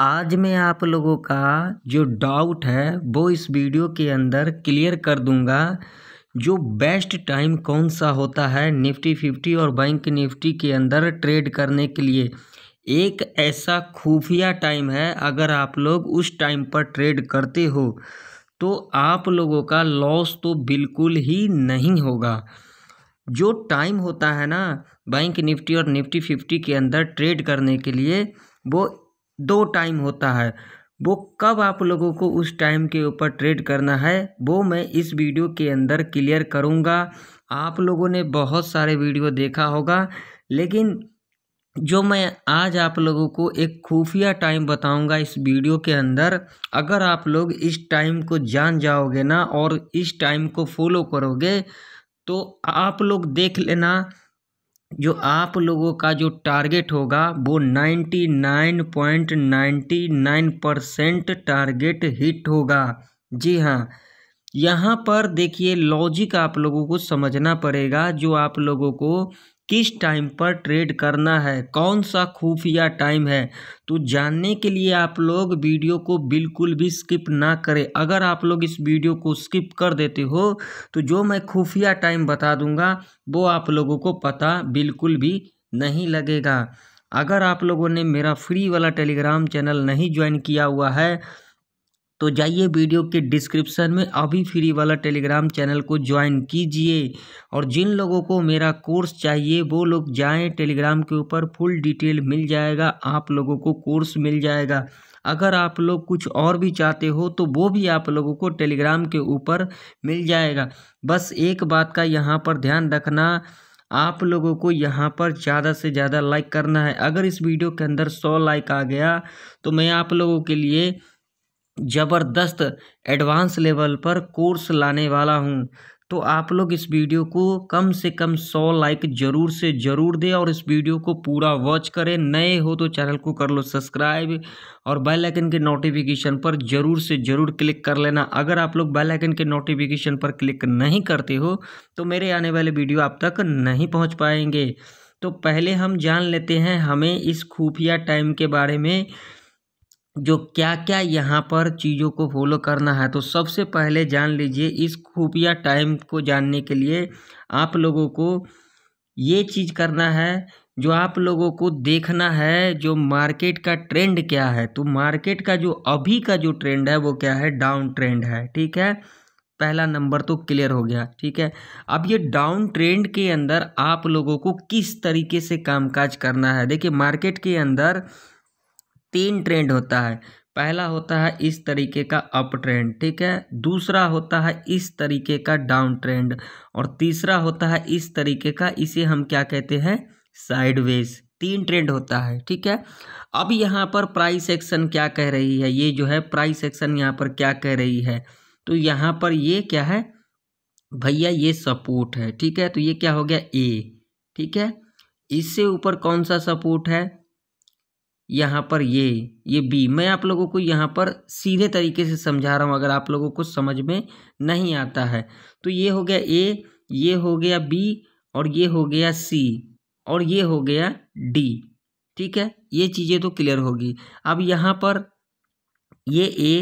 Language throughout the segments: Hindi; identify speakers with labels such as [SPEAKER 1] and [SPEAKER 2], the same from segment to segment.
[SPEAKER 1] आज मैं आप लोगों का जो डाउट है वो इस वीडियो के अंदर क्लियर कर दूंगा जो बेस्ट टाइम कौन सा होता है निफ्टी फिफ्टी और बैंक निफ्टी के अंदर ट्रेड करने के लिए एक ऐसा खुफिया टाइम है अगर आप लोग उस टाइम पर ट्रेड करते हो तो आप लोगों का लॉस तो बिल्कुल ही नहीं होगा जो टाइम होता है ना बैंक निफ्टी और निफ्टी फिफ्टी के अंदर ट्रेड करने के लिए वो दो टाइम होता है वो कब आप लोगों को उस टाइम के ऊपर ट्रेड करना है वो मैं इस वीडियो के अंदर क्लियर करूँगा आप लोगों ने बहुत सारे वीडियो देखा होगा लेकिन जो मैं आज आप लोगों को एक खुफिया टाइम बताऊंगा इस वीडियो के अंदर अगर आप लोग इस टाइम को जान जाओगे ना और इस टाइम को फॉलो करोगे तो आप लोग देख लेना जो आप लोगों का जो टारगेट होगा वो ninety nine point ninety nine percent target hit होगा जी हाँ यहाँ पर देखिए लॉजिक आप लोगों को समझना पड़ेगा जो आप लोगों को किस टाइम पर ट्रेड करना है कौन सा खुफिया टाइम है तो जानने के लिए आप लोग वीडियो को बिल्कुल भी स्किप ना करें अगर आप लोग इस वीडियो को स्किप कर देते हो तो जो मैं खुफिया टाइम बता दूंगा वो आप लोगों को पता बिल्कुल भी नहीं लगेगा अगर आप लोगों ने मेरा फ्री वाला टेलीग्राम चैनल नहीं ज्वाइन किया हुआ है तो जाइए वीडियो के डिस्क्रिप्शन में अभी फ्री वाला टेलीग्राम चैनल को ज्वाइन कीजिए और जिन लोगों को मेरा कोर्स चाहिए वो लोग जाएं टेलीग्राम के ऊपर फुल डिटेल मिल जाएगा आप लोगों को कोर्स मिल जाएगा अगर आप लोग कुछ और भी चाहते हो तो वो भी आप लोगों को टेलीग्राम के ऊपर मिल जाएगा बस एक बात का यहाँ पर ध्यान रखना आप लोगों को यहाँ पर ज़्यादा से ज़्यादा लाइक करना है अगर इस वीडियो के अंदर सौ लाइक आ गया तो मैं आप लोगों के लिए ज़बरदस्त एडवांस लेवल पर कोर्स लाने वाला हूँ तो आप लोग इस वीडियो को कम से कम सौ लाइक ज़रूर से ज़रूर दें और इस वीडियो को पूरा वॉच करें नए हो तो चैनल को कर लो सब्सक्राइब और बेल आइकन के नोटिफिकेशन पर ज़रूर से ज़रूर क्लिक कर लेना अगर आप लोग बेल आइकन के नोटिफिकेशन पर क्लिक नहीं करते हो तो मेरे आने वाले वीडियो आप तक नहीं पहुँच पाएंगे तो पहले हम जान लेते हैं हमें इस खुफिया टाइम के बारे में जो क्या क्या यहाँ पर चीज़ों को फॉलो करना है तो सबसे पहले जान लीजिए इस खुफिया टाइम को जानने के लिए आप लोगों को ये चीज़ करना है जो आप लोगों को देखना है जो मार्केट का ट्रेंड क्या है तो मार्केट का जो अभी का जो ट्रेंड है वो क्या है डाउन ट्रेंड है ठीक है पहला नंबर तो क्लियर हो गया ठीक है अब ये डाउन ट्रेंड के अंदर आप लोगों को किस तरीके से कामकाज करना है देखिए मार्केट के अंदर तीन ट्रेंड होता है पहला होता है इस तरीके का अप ट्रेंड ठीक है दूसरा होता है इस तरीके का डाउन ट्रेंड और तीसरा होता है इस तरीके का इसे हम क्या कहते हैं साइडवेज तीन ट्रेंड होता है ठीक है अब यहाँ पर प्राइस एक्शन क्या कह रही है ये जो है प्राइस एक्शन यहाँ पर क्या कह रही है तो यहाँ पर ये क्या है भैया ये सपोर्ट है ठीक है तो ये क्या हो गया ए ठीक है इससे ऊपर कौन सा सपोर्ट है यहाँ पर ये ये बी मैं आप लोगों को यहाँ पर सीधे तरीके से समझा रहा हूँ अगर आप लोगों को समझ में नहीं आता है तो ये हो गया ए ये हो गया बी और ये हो गया सी और ये हो गया डी ठीक है ये चीज़ें तो क्लियर होगी अब यहाँ पर ये ए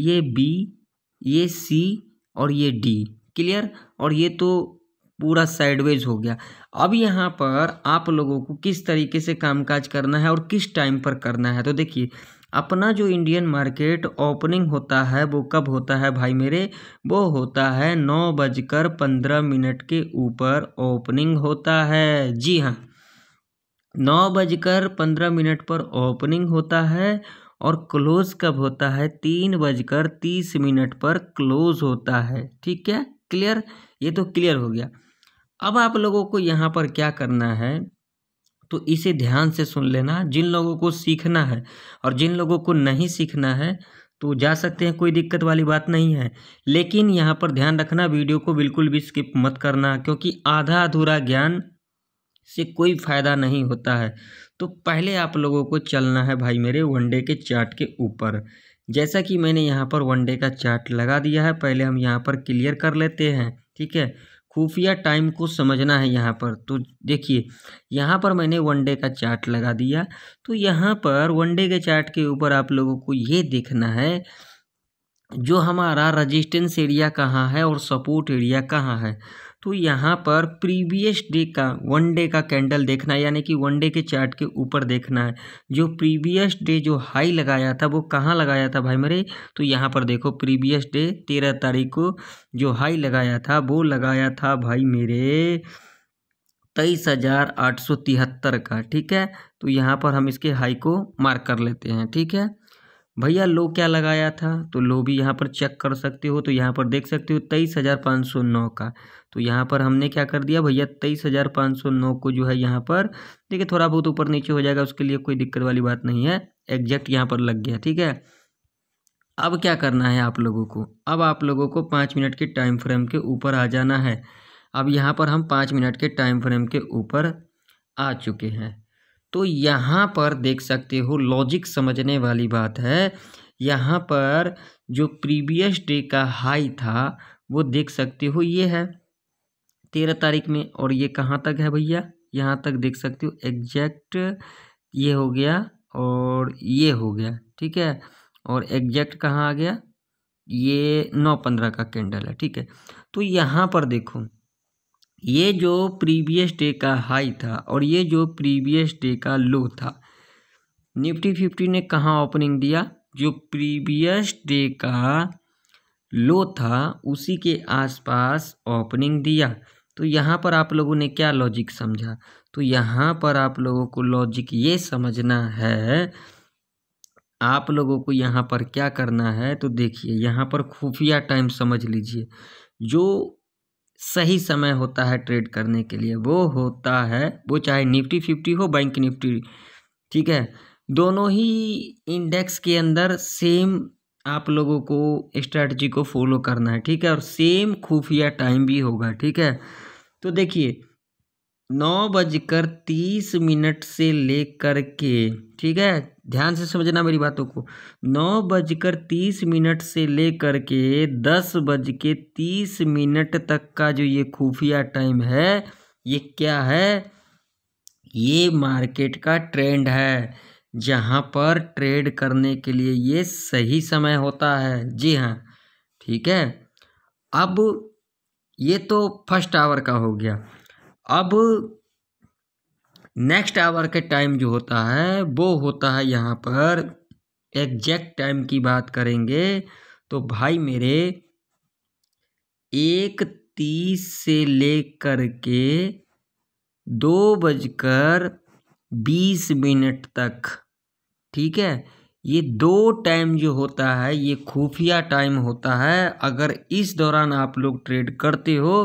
[SPEAKER 1] ये बी ये सी और ये डी क्लियर और ये तो पूरा साइडवेज हो गया अब यहाँ पर आप लोगों को किस तरीके से कामकाज करना है और किस टाइम पर करना है तो देखिए अपना जो इंडियन मार्केट ओपनिंग होता है वो कब होता है भाई मेरे वो होता है नौ बजकर पंद्रह मिनट के ऊपर ओपनिंग होता है जी हाँ नौ बजकर पंद्रह मिनट पर ओपनिंग होता है और क्लोज कब होता है तीन बजकर तीस मिनट पर क्लोज होता है ठीक है क्लियर ये तो क्लियर हो गया अब आप लोगों को यहाँ पर क्या करना है तो इसे ध्यान से सुन लेना जिन लोगों को सीखना है और जिन लोगों को नहीं सीखना है तो जा सकते हैं कोई दिक्कत वाली बात नहीं है लेकिन यहाँ पर ध्यान रखना वीडियो को बिल्कुल भी स्किप मत करना क्योंकि आधा अधूरा ज्ञान से कोई फ़ायदा नहीं होता है तो पहले आप लोगों को चलना है भाई मेरे वनडे के चार्ट के ऊपर जैसा कि मैंने यहाँ पर वनडे का चार्ट लगा दिया है पहले हम यहाँ पर क्लियर कर लेते हैं ठीक है खुफिया टाइम को समझना है यहाँ पर तो देखिए यहाँ पर मैंने वन डे का चार्ट लगा दिया तो यहाँ पर वन डे के चार्ट के ऊपर आप लोगों को ये देखना है जो हमारा रजिस्टेंस एरिया कहाँ है और सपोर्ट एरिया कहाँ है तो यहाँ पर प्रीवियस डे का वन डे का कैंडल देखना है यानी कि वन डे के चार्ट के ऊपर देखना है जो प्रीवियस डे जो हाई लगाया था वो कहाँ लगाया था भाई मेरे तो यहाँ पर देखो प्रीवियस डे तेरह तारीख को जो हाई लगाया था वो लगाया था भाई मेरे तेईस हज़ार आठ सौ तिहत्तर का ठीक है तो यहाँ पर हम इसके हाई को मार्क कर लेते हैं ठीक है भैया लो क्या लगाया था तो लो भी यहाँ पर चेक कर सकते हो तो यहाँ पर देख सकते हो तेईस हज़ार पाँच सौ नौ का तो यहाँ पर हमने क्या कर दिया भैया तेईस हज़ार पाँच सौ नौ को जो है यहाँ पर देखिए थोड़ा बहुत ऊपर नीचे हो जाएगा उसके लिए कोई दिक्कत वाली बात नहीं है एग्जैक्ट यहाँ पर लग गया ठीक है अब क्या करना है आप लोगों को अब आप लोगों को पाँच मिनट के टाइम फ्रेम के ऊपर आ जाना है अब यहाँ पर हम पाँच मिनट के टाइम फ्रेम के ऊपर आ चुके हैं तो यहाँ पर देख सकते हो लॉजिक समझने वाली बात है यहाँ पर जो प्रीवियस डे का हाई था वो देख सकते हो ये है तेरह तारीख में और ये कहाँ तक है भैया यहाँ तक देख सकते हो एग्जैक्ट ये हो गया और ये हो गया ठीक है और एग्जैक्ट कहाँ आ गया ये नौ पंद्रह का कैंडल है ठीक है तो यहाँ पर देखो ये जो प्रीवियस डे का हाई था और ये जो प्रीवियस डे का लो था निफ्टी फिफ्टी ने कहाँ ओपनिंग दिया जो प्रीवियस डे का लो था उसी के आसपास ओपनिंग दिया तो यहाँ पर आप लोगों ने क्या लॉजिक समझा तो यहाँ पर आप लोगों को लॉजिक ये समझना है आप लोगों को यहाँ पर क्या करना है तो देखिए यहाँ पर खुफिया टाइम समझ लीजिए जो सही समय होता है ट्रेड करने के लिए वो होता है वो चाहे निफ्टी फिफ्टी हो बैंक निफ्टी ठीक है दोनों ही इंडेक्स के अंदर सेम आप लोगों को स्ट्रैटी को फॉलो करना है ठीक है और सेम खुफिया टाइम भी होगा ठीक है तो देखिए नौ बजकर तीस मिनट से लेकर के ठीक है ध्यान से समझना मेरी बातों को नौ बजकर तीस मिनट से लेकर के दस बज के तीस मिनट तक का जो ये खुफिया टाइम है ये क्या है ये मार्केट का ट्रेंड है जहाँ पर ट्रेड करने के लिए ये सही समय होता है जी हाँ ठीक है अब ये तो फर्स्ट आवर का हो गया अब नेक्स्ट आवर के टाइम जो होता है वो होता है यहाँ पर एग्जैक्ट टाइम की बात करेंगे तो भाई मेरे एक तीस से लेकर के दो बजकर बीस मिनट तक ठीक है ये दो टाइम जो होता है ये खुफिया टाइम होता है अगर इस दौरान आप लोग ट्रेड करते हो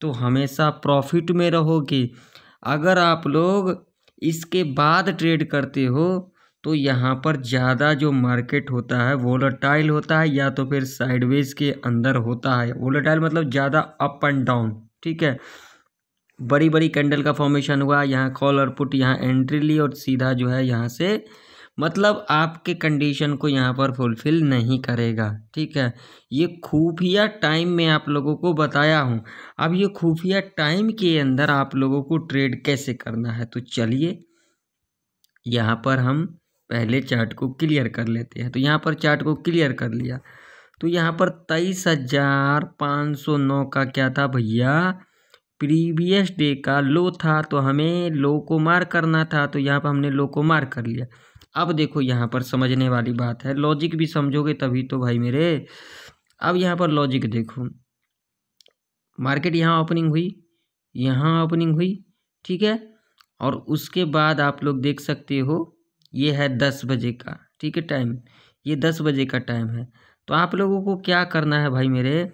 [SPEAKER 1] तो हमेशा प्रॉफिट में रहोगे अगर आप लोग इसके बाद ट्रेड करते हो तो यहाँ पर ज़्यादा जो मार्केट होता है वोलाटाइल होता है या तो फिर साइडवेज के अंदर होता है वोलाटाइल मतलब ज़्यादा अप एंड डाउन ठीक है बड़ी बड़ी कैंडल का फॉर्मेशन हुआ यहाँ कॉल और पुट यहाँ एंट्री ली और सीधा जो है यहाँ से मतलब आपके कंडीशन को यहाँ पर फुलफ़िल नहीं करेगा ठीक है ये खुफिया टाइम में आप लोगों को बताया हूँ अब ये खुफिया टाइम के अंदर आप लोगों को ट्रेड कैसे करना है तो चलिए यहाँ पर हम पहले चार्ट को क्लियर कर लेते हैं तो यहाँ पर चार्ट को क्लियर कर लिया तो यहाँ पर तेईस हजार पाँच सौ नौ का क्या था भैया प्रीवियस डे का लो था तो हमें लो को मार करना था तो यहाँ पर हमने लो को मार कर लिया अब देखो यहाँ पर समझने वाली बात है लॉजिक भी समझोगे तभी तो भाई मेरे अब यहाँ पर लॉजिक देखो मार्केट यहाँ ओपनिंग हुई यहाँ ओपनिंग हुई ठीक है और उसके बाद आप लोग देख सकते हो ये है दस बजे का ठीक है टाइम ये दस बजे का टाइम है तो आप लोगों को क्या करना है भाई मेरे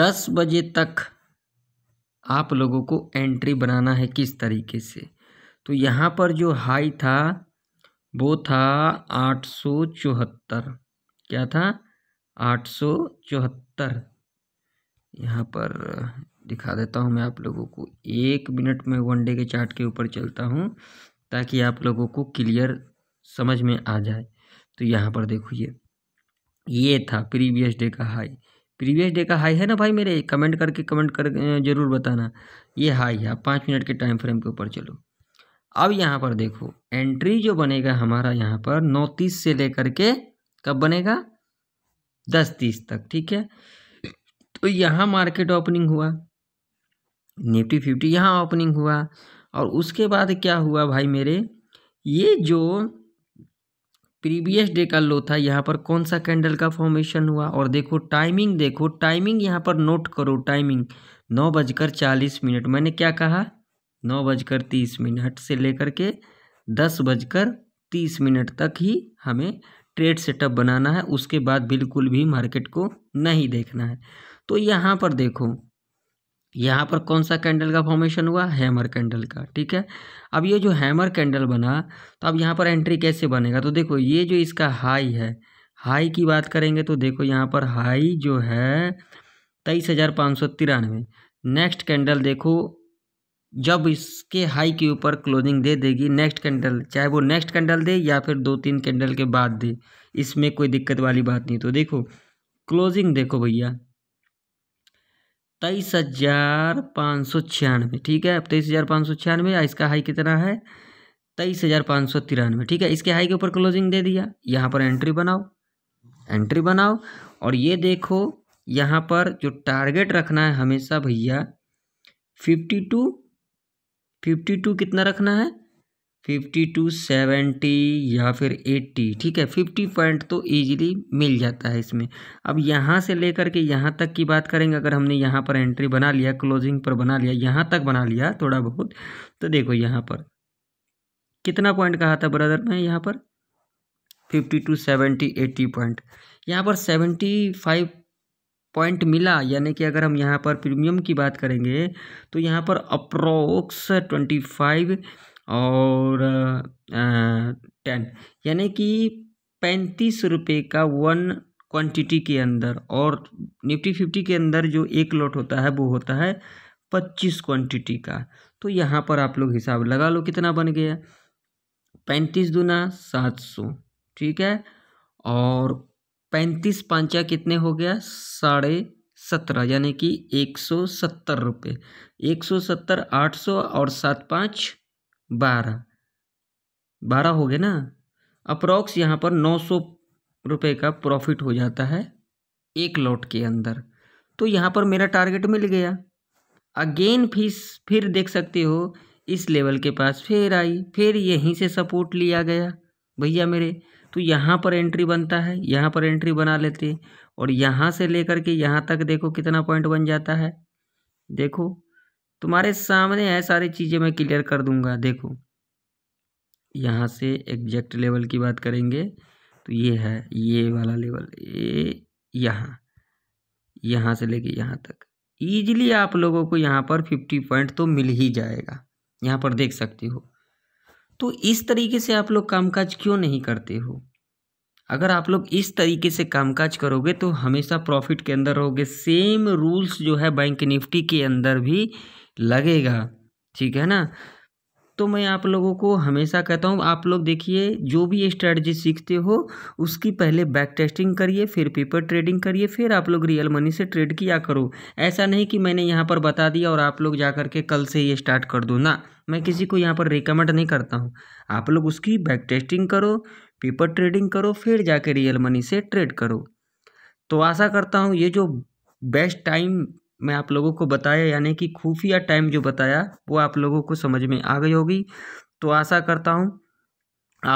[SPEAKER 1] दस बजे तक आप लोगों को एंट्री बनाना है किस तरीके से तो यहाँ पर जो हाई था वो था आठ सौ चौहत्तर क्या था आठ सौ चौहत्तर यहाँ पर दिखा देता हूँ मैं आप लोगों को एक मिनट में वन डे के चार्ट के ऊपर चलता हूँ ताकि आप लोगों को क्लियर समझ में आ जाए तो यहाँ पर देखो ये ये था प्रीवियस डे का हाई प्रीवियस डे का हाई है ना भाई मेरे कमेंट करके कमेंट कर जरूर बताना ये हाई है पाँच मिनट के टाइम फ्रेम के ऊपर चलो अब यहाँ पर देखो एंट्री जो बनेगा हमारा यहाँ पर नौ तीस से लेकर के कब बनेगा दस तीस तक ठीक है तो यहाँ मार्केट ओपनिंग हुआ निफ्टी फिफ्टी यहाँ ओपनिंग हुआ और उसके बाद क्या हुआ भाई मेरे ये जो प्रीवियस डे का लो था यहाँ पर कौन सा कैंडल का फॉर्मेशन हुआ और देखो टाइमिंग देखो टाइमिंग यहाँ पर नोट करो टाइमिंग नौ बजकर चालीस मिनट मैंने क्या कहा नौ बजकर तीस मिनट से लेकर के दस बजकर तीस मिनट तक ही हमें ट्रेड सेटअप बनाना है उसके बाद बिल्कुल भी मार्केट को नहीं देखना है तो यहाँ पर देखो यहाँ पर कौन सा कैंडल का फॉर्मेशन हुआ हैमर कैंडल का ठीक है अब ये जो हैमर कैंडल बना तो अब यहाँ पर एंट्री कैसे बनेगा तो देखो ये जो इसका हाई है हाई की बात करेंगे तो देखो यहाँ पर हाई जो है तेईस हज़ार पाँच सौ तिरानवे नेक्स्ट कैंडल देखो जब इसके हाई के ऊपर क्लोजिंग दे देगी नेक्स्ट कैंडल चाहे वो नेक्स्ट कैंडल दे या फिर दो तीन कैंडल के बाद दे इसमें कोई दिक्कत वाली बात नहीं तो देखो क्लोजिंग देखो भैया तेईस हजार पाँच सौ छियानवे ठीक है अब तेईस हजार पाँच सौ छियानवे इसका हाई कितना है तेईस हजार पाँच सौ तिरानवे ठीक है इसके हाई के ऊपर क्लोजिंग दे दिया यहाँ पर एंट्री बनाओ एंट्री बनाओ और ये देखो यहाँ पर जो टारगेट रखना है हमेशा भैया फिफ्टी टू फिफ्टी टू कितना रखना है फिफ्टी टू सेवेंटी या फिर एट्टी ठीक है फिफ्टी पॉइंट तो ईजिली मिल जाता है इसमें अब यहाँ से लेकर के यहाँ तक की बात करेंगे अगर हमने यहाँ पर एंट्री बना लिया क्लोजिंग पर बना लिया यहाँ तक बना लिया थोड़ा बहुत तो देखो यहाँ पर कितना पॉइंट कहा था ब्रदर ने यहाँ पर fifty to seventy eighty point यहाँ पर सेवेंटी फाइव पॉइंट मिला यानी कि अगर हम यहाँ पर प्रीमियम की बात करेंगे तो यहाँ पर अप्रोक्स ट्वेंटी फाइव और टेन यानी कि पैंतीस रुपये का वन क्वांटिटी के अंदर और निफ्टी फिफ्टी के अंदर जो एक लॉट होता है वो होता है पच्चीस क्वांटिटी का तो यहाँ पर आप लोग हिसाब लगा लो कितना बन गया पैंतीस दूना सात सौ ठीक है और पैंतीस पाँचा कितने हो गया साढ़े सत्रह यानी कि एक सौ सत्तर रुपये एक सौ सत्तर आठ सौ और सात पाँच बारह बारह हो गए ना अप्रॉक्स यहाँ पर नौ सौ रुपये का प्रॉफिट हो जाता है एक लॉट के अंदर तो यहाँ पर मेरा टारगेट मिल गया अगेन फीस फिर देख सकते हो इस लेवल के पास फिर आई फिर यहीं से सपोर्ट लिया गया भैया मेरे तो यहाँ पर एंट्री बनता है यहाँ पर एंट्री बना लेते हैं और यहाँ से लेकर के यहाँ तक देखो कितना पॉइंट बन जाता है देखो तुम्हारे सामने है सारी चीज़ें मैं क्लियर कर दूंगा देखो यहाँ से एग्जैक्ट लेवल की बात करेंगे तो ये है ये वाला लेवल ये यहाँ यहाँ से लेके यहाँ तक ईजिली आप लोगों को यहाँ पर फिफ्टी पॉइंट तो मिल ही जाएगा यहाँ पर देख सकते हो तो इस तरीके से आप लोग कामकाज क्यों नहीं करते हो अगर आप लोग इस तरीके से कामकाज करोगे तो हमेशा प्रॉफिट के अंदर रहोगे सेम रूल्स जो है बैंक निफ्टी के अंदर भी लगेगा ठीक है ना तो मैं आप लोगों को हमेशा कहता हूँ आप लोग देखिए जो भी स्ट्रैटेजी सीखते हो उसकी पहले बैक टेस्टिंग करिए फिर पेपर ट्रेडिंग करिए फिर आप लोग रियल मनी से ट्रेड किया करो ऐसा नहीं कि मैंने यहाँ पर बता दिया और आप लोग जा करके कल से ये स्टार्ट कर दो ना मैं किसी को यहाँ पर रिकमेंड नहीं करता हूँ आप लोग उसकी बैक टेस्टिंग करो पेपर ट्रेडिंग करो फिर जाके रियल मनी से ट्रेड करो तो आशा करता हूँ ये जो बेस्ट टाइम मैं आप लोगों को बताया यानी कि खुफिया टाइम जो बताया वो आप लोगों को समझ में आ गई होगी तो आशा करता हूँ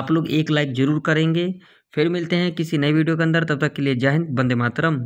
[SPEAKER 1] आप लोग एक लाइक ज़रूर करेंगे फिर मिलते हैं किसी नए वीडियो के अंदर तब तक के लिए जय हिंद बंदे मातरम